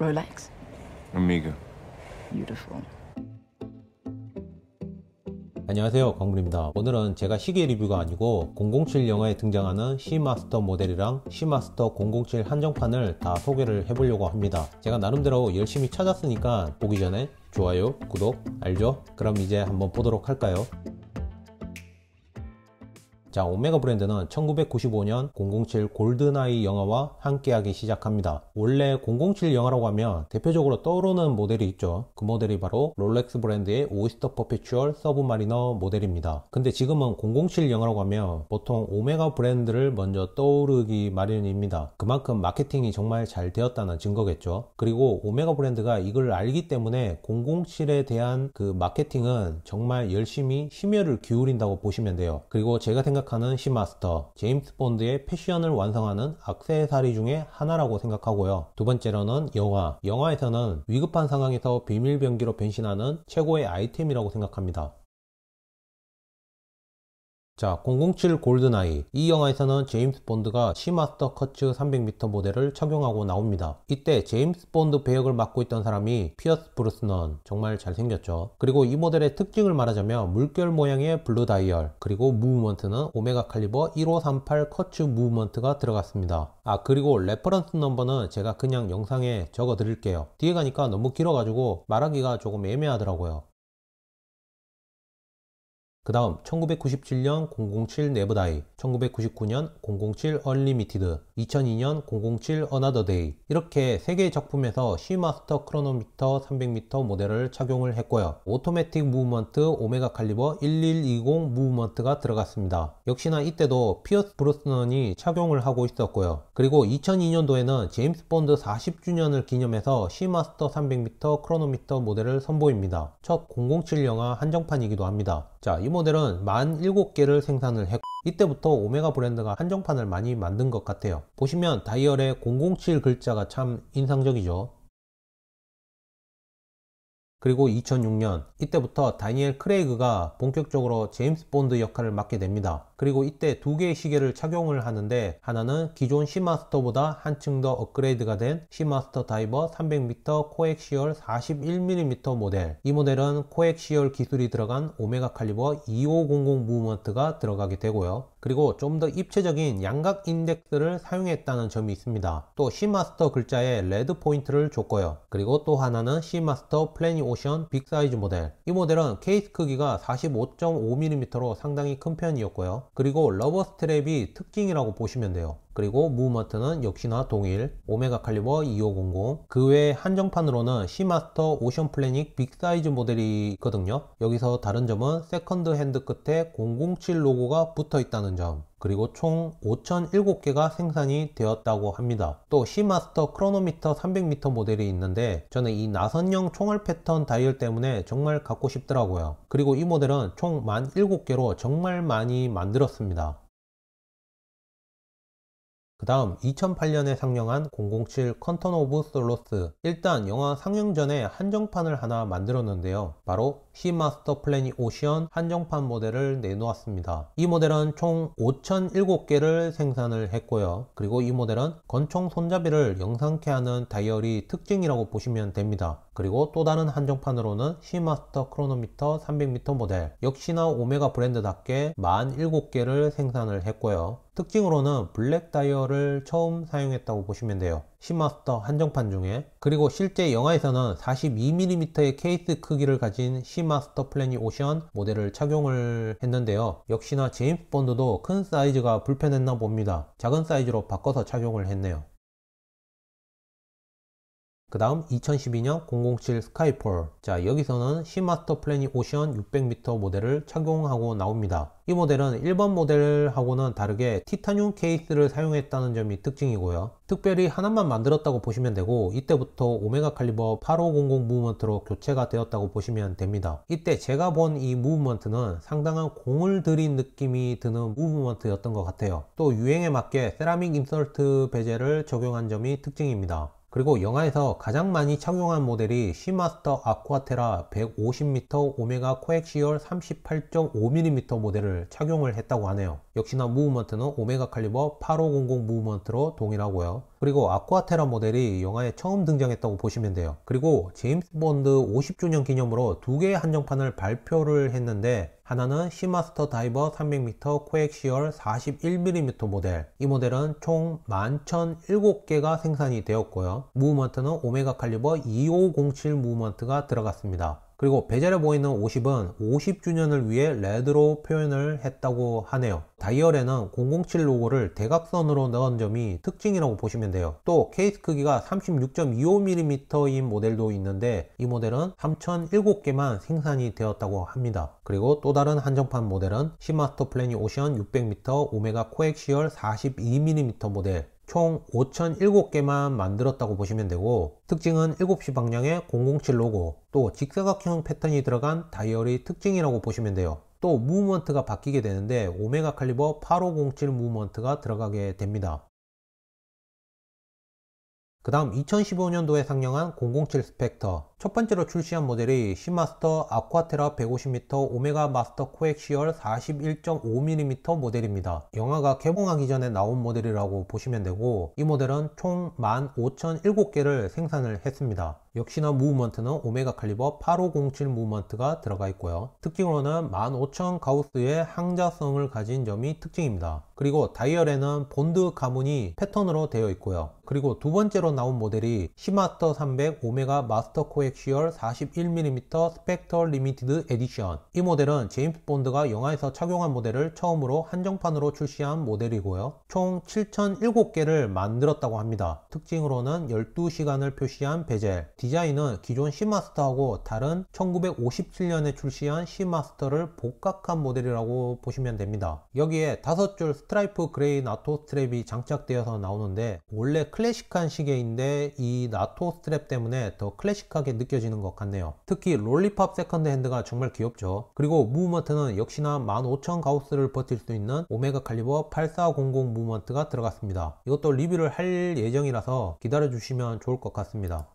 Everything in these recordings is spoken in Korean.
Rolex? Omega. Beautiful. 안녕하세요 광물입니다 오늘은 제가 시계 리뷰가 아니고 007 영화에 등장하는 C마스터 모델이랑 C마스터 007 한정판을 다 소개를 해보려고 합니다 제가 나름대로 열심히 찾았으니까 보기 전에 좋아요 구독 알죠? 그럼 이제 한번 보도록 할까요? 자, 오메가 브랜드는 1995년 007 골드나이 영화와 함께하기 시작합니다. 원래 007 영화라고 하면 대표적으로 떠오르는 모델이 있죠. 그 모델이 바로 롤렉스 브랜드의 오이스터 퍼페추얼 서브마리너 모델입니다. 근데 지금은 007 영화라고 하면 보통 오메가 브랜드를 먼저 떠오르기 마련입니다. 그만큼 마케팅이 정말 잘 되었다는 증거겠죠. 그리고 오메가 브랜드가 이걸 알기 때문에 007에 대한 그 마케팅은 정말 열심히 심혈을 기울인다고 보시면 돼요. 그리고 제가 생각 생각하는 시마스터, 제임스 본드의 패션을 완성하는 악세사리 중에 하나라고 생각하고요. 두 번째로는 영화. 영화에서는 위급한 상황에서 비밀병기로 변신하는 최고의 아이템이라고 생각합니다. 자, 007 골드나이. 이 영화에서는 제임스 본드가 시마스터 커츠 300m 모델을 착용하고 나옵니다. 이때 제임스 본드 배역을 맡고 있던 사람이 피어스 브루스넌. 정말 잘생겼죠. 그리고 이 모델의 특징을 말하자면 물결 모양의 블루 다이얼, 그리고 무브먼트는 오메가 칼리버 1538 커츠 무브먼트가 들어갔습니다. 아, 그리고 레퍼런스 넘버는 제가 그냥 영상에 적어 드릴게요. 뒤에 가니까 너무 길어가지고 말하기가 조금 애매하더라고요. 그 다음 1997년 007 네버다이 1999년 007 얼리미티드 2002년 007 어나더 데이 이렇게 3개의 작품에서 C마스터 크로노미터 300m 모델을 착용을 했고요 오토매틱 무브먼트 오메가 칼리버 1120 무브먼트가 들어갔습니다 역시나 이때도 피어스 브로스넌이 착용을 하고 있었고요 그리고 2002년도에는 제임스 본드 40주년을 기념해서 C마스터 300m 크로노미터 모델을 선보입니다 첫 007 영화 한정판이기도 합니다 자이 모델은 1 7개를 생산을 했고 이때부터 오메가 브랜드가 한정판을 많이 만든 것 같아요 보시면 다이얼의 007 글자가 참 인상적이죠 그리고 2006년 이때부터 다니엘 크레이그가 본격적으로 제임스 본드 역할을 맡게 됩니다 그리고 이때 두 개의 시계를 착용을 하는데 하나는 기존 C마스터보다 한층 더 업그레이드가 된 C마스터 다이버 300m 코엑시얼 41mm 모델 이 모델은 코엑시얼 기술이 들어간 오메가 칼리버 2500 무브먼트가 들어가게 되고요 그리고 좀 더 입체적인 양각 인덱스를 사용했다는 점이 있습니다 또 C마스터 글자에 레드 포인트를 줬고요 그리고 또 하나는 C마스터 플래닛 오션 빅사이즈 모델 이 모델은 케이스 크기가 45.5mm로 상당히 큰 편이었고요 그리고 러버 스트랩이 특징이라고 보시면 돼요. 그리고 무브먼트는 역시나 동일 오메가 칼리버 2500 그 외 한정판으로는 시마스터 오션 플래닉 빅사이즈 모델이 있거든요. 여기서 다른 점은 세컨드 핸드 끝에 007 로고가 붙어 있다는 점 그리고 총 5,007개가 생산이 되었다고 합니다. 또 시마스터 크로노미터 300m 모델이 있는데 저는 이 나선형 총알 패턴 다이얼 때문에 정말 갖고 싶더라고요. 그리고 이 모델은 총 17개로 정말 많이 만들었습니다. 그 다음 2008년에 상영한 007 컨턴 오브 솔로스 일단 영화 상영 전에 한정판을 하나 만들었는데요 바로 시마스터 플래닛 오션 한정판 모델을 내놓았습니다 이 모델은 총 5007개를 생산을 했고요 그리고 이 모델은 권총 손잡이를 영상케 하는 다이어리 특징이라고 보시면 됩니다 그리고 또 다른 한정판으로는 시마스터 크로노미터 300m 모델 역시나 오메가 브랜드답게 1 7개를 생산을 했고요. 특징으로는 블랙 다이얼을 처음 사용했다고 보시면 돼요. 시마스터 한정판 중에 그리고 실제 영화에서는 42mm의 케이스 크기를 가진 시마스터 플래닛 오션 모델을 착용을 했는데요. 역시나 제임스 본드도 큰 사이즈가 불편했나 봅니다. 작은 사이즈로 바꿔서 착용을 했네요. 그 다음 2012년 007 스카이폴 자 여기서는 시마스터 플래닛 오션 600m 모델을 착용하고 나옵니다 이 모델은 일반 모델하고는 다르게 티타늄 케이스를 사용했다는 점이 특징이고요 특별히 하나만 만들었다고 보시면 되고 이때부터 오메가 칼리버 8500 무브먼트로 교체가 되었다고 보시면 됩니다 이때 제가 본 이 무브먼트는 상당한 공을 들인 느낌이 드는 무브먼트였던 것 같아요 또 유행에 맞게 세라믹 인설트 베젤을 적용한 점이 특징입니다 그리고 영화에서 가장 많이 착용한 모델이 시마스터 아쿠아테라 150m 오메가 코엑시얼 38.5mm 모델을 착용을 했다고 하네요. 역시나 무브먼트는 오메가 칼리버 8500 무브먼트로 동일하고요. 그리고 아쿠아테라 모델이 영화에 처음 등장했다고 보시면 돼요. 그리고 제임스 본드 50주년 기념으로 두 개의 한정판을 발표를 했는데 하나는 시마스터 다이버 300m 코엑시얼 41mm 모델 이 모델은 총 11,007개가 생산이 되었고요 무브먼트는 오메가 칼리버 2507 무브먼트가 들어갔습니다 그리고 베젤에 보이는 50은 50주년을 위해 레드로 표현을 했다고 하네요. 다이얼에는 007 로고를 대각선으로 넣은 점이 특징이라고 보시면 돼요. 또 케이스 크기가 36.25mm인 모델도 있는데 이 모델은 3,007개만 생산이 되었다고 합니다. 그리고 또 다른 한정판 모델은 시마스터 플래닛 오션 600m 오메가 코엑시얼 42mm 모델 총 5,007개만 만들었다고 보시면 되고 특징은 7시 방향의 007 로고 또 직사각형 패턴이 들어간 다이얼이 특징이라고 보시면 돼요 또 무브먼트가 바뀌게 되는데 오메가 칼리버 8507 무브먼트가 들어가게 됩니다 그 다음 2015년도에 상영한 007 스펙터 첫 번째로 출시한 모델이 시마스터 아쿠아테라 150m 오메가 마스터 코엑시얼 41.5mm 모델입니다. 영화가 개봉하기 전에 나온 모델이라고 보시면 되고 이 모델은 총 15,007개를 생산을 했습니다. 역시나 무브먼트는 오메가 칼리버 8507 무브먼트가 들어가 있고요. 특징으로는 15,000 가우스의 항자성을 가진 점이 특징입니다. 그리고 다이얼에는 본드 가문이 패턴으로 되어 있고요. 그리고 두 번째로 나온 모델이 시마스터 300 오메가 마스터 코엑 500시열 41mm 스펙터 리미티드 에디션 이 모델은 제임스 본드가 영화에서 착용한 모델을 처음으로 한정판으로 출시한 모델이고요 총 7007개를 만들었다고 합니다 특징으로는 12시간을 표시한 베젤 디자인은 기존 C마스터하고 다른 1957년에 출시한 C마스터를 복각한 모델이라고 보시면 됩니다 여기에 5줄 스트라이프 그레이 나토 스트랩이 장착되어서 나오는데 원래 클래식한 시계인데 이 나토 스트랩 때문에 더 클래식하게 느껴지는 것 같네요. 특히 롤리팝 세컨드 핸드가 정말 귀엽죠. 그리고 무브먼트는 역시나 15,000 가우스를 버틸 수 있는 오메가 칼리버 8400 무브먼트가 들어갔습니다. 이것도 리뷰를 할 예정이라서 기다려주시면 좋을 것 같습니다.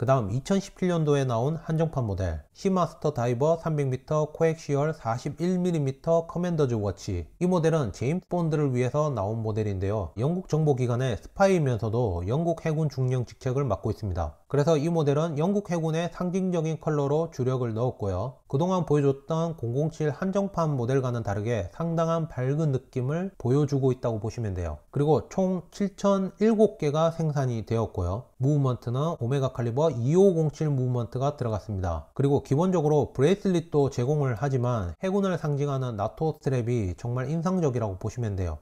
그 다음 2017년도에 나온 한정판 모델 시마스터 다이버 300m 코엑시얼 41mm 커맨더즈 워치 이 모델은 제임스 본드를 위해서 나온 모델인데요 영국 정보기관의 스파이면서도 영국 해군 중령 직책을 맡고 있습니다 그래서 이 모델은 영국 해군의 상징적인 컬러로 주력을 넣었고요. 그동안 보여줬던 007 한정판 모델과는 다르게 상당한 밝은 느낌을 보여주고 있다고 보시면 돼요. 그리고 총 7,007개가 생산이 되었고요. 무브먼트는 오메가 칼리버 2507 무브먼트가 들어갔습니다. 그리고 기본적으로 브레이슬릿도 제공을 하지만 해군을 상징하는 나토 스트랩이 정말 인상적이라고 보시면 돼요.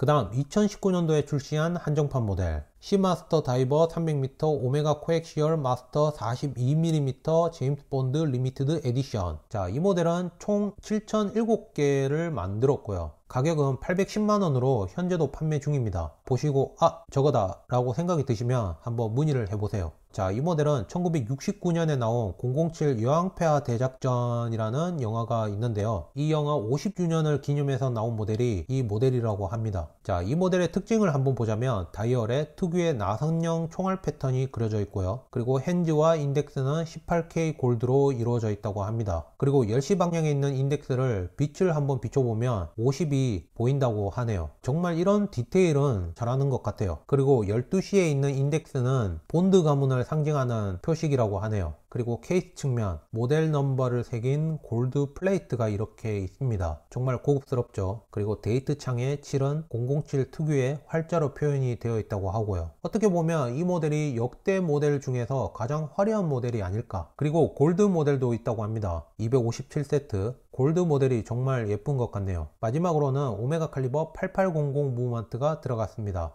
그 다음 2019년도에 출시한 한정판 모델 C마스터 다이버 300m 오메가 코엑시얼 마스터 42mm 제임스 본드 리미티드 에디션 자이 모델은 총 7,007개를 만들었고요 가격은 810만원으로 현재도 판매 중입니다 보시고 아 저거다 라고 생각이 드시면 한번 문의를 해보세요 자, 이 모델은 1969년에 나온 007 여왕폐하 대작전이라는 영화가 있는데요. 이 영화 50주년을 기념해서 나온 모델이 이 모델이라고 합니다. 자, 이 모델의 특징을 한번 보자면 다이얼에 특유의 나선형 총알 패턴이 그려져 있고요. 그리고 핸즈와 인덱스는 18K 골드로 이루어져 있다고 합니다. 그리고 10시 방향에 있는 인덱스를 빛을 한번 비춰보면 50이 보인다고 하네요. 정말 이런 디테일은 잘하는 것 같아요. 그리고 12시에 있는 인덱스는 본드 가문을 기반을 상징하는 표식이라고 하네요. 그리고 케이스 측면 모델 넘버를 새긴 골드 플레이트가 이렇게 있습니다. 정말 고급스럽죠. 그리고 데이트 창에 7은 007 특유의 활자로 표현이 되어 있다고 하고요. 어떻게 보면 이 모델이 역대 모델 중에서 가장 화려한 모델이 아닐까. 그리고 골드 모델도 있다고 합니다. 257세트 골드 모델이 정말 예쁜 것 같네요. 마지막으로는 오메가 칼리버 8800 무브먼트가 들어갔습니다.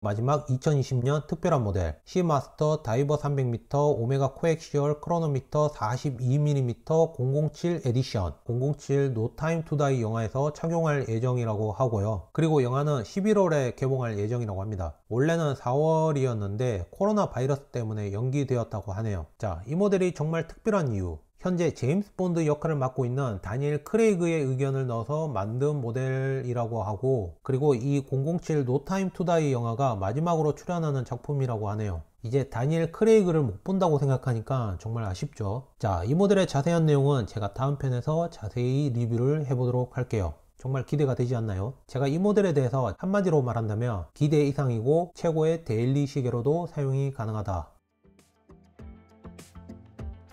마지막 2020년 특별한 모델 C마스터 다이버 300m 오메가 코엑시얼 크로노미터 42mm 007 에디션 007 노타임 투다이 영화에서 착용할 예정이라고 하고요 그리고 영화는 11월에 개봉할 예정이라고 합니다 원래는 4월이었는데 코로나 바이러스 때문에 연기되었다고 하네요 자 이 모델이 정말 특별한 이유 현재 제임스 본드 역할을 맡고 있는 다니엘 크레이그의 의견을 넣어서 만든 모델이라고 하고 그리고 이 007 노타임 투다이 영화가 마지막으로 출연하는 작품이라고 하네요. 이제 다니엘 크레이그를 못 본다고 생각하니까 정말 아쉽죠. 자, 이 모델의 자세한 내용은 제가 다음 편에서 자세히 리뷰를 해보도록 할게요. 정말 기대가 되지 않나요? 제가 이 모델에 대해서 한마디로 말한다면 기대 이상이고 최고의 데일리 시계로도 사용이 가능하다.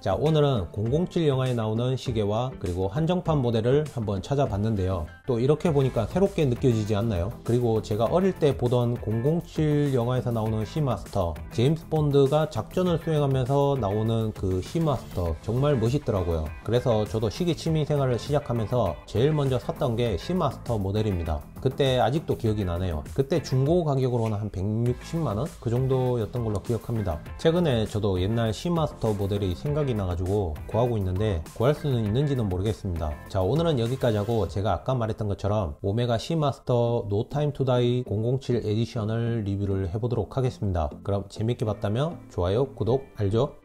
자 오늘은 007 영화에 나오는 시계와 그리고 한정판 모델을 한번 찾아봤는데요 또 이렇게 보니까 새롭게 느껴지지 않나요? 그리고 제가 어릴 때 보던 007 영화에서 나오는 시마스터 제임스 본드가 작전을 수행하면서 나오는 그 시마스터 정말 멋있더라고요 그래서 저도 시계 취미 생활을 시작하면서 제일 먼저 샀던 게 시마스터 모델입니다 그때 아직도 기억이 나네요. 그때 중고 가격으로는 한 160만원? 그 정도였던 걸로 기억합니다. 최근에 저도 옛날 C마스터 모델이 생각이 나가지고 구하고 있는데 구할 수는 있는지는 모르겠습니다. 자 오늘은 여기까지 하고 제가 아까 말했던 것처럼 오메가 C마스터 노타임 투다이 007 에디션을 리뷰를 해보도록 하겠습니다. 그럼 재밌게 봤다면 좋아요, 구독, 알죠?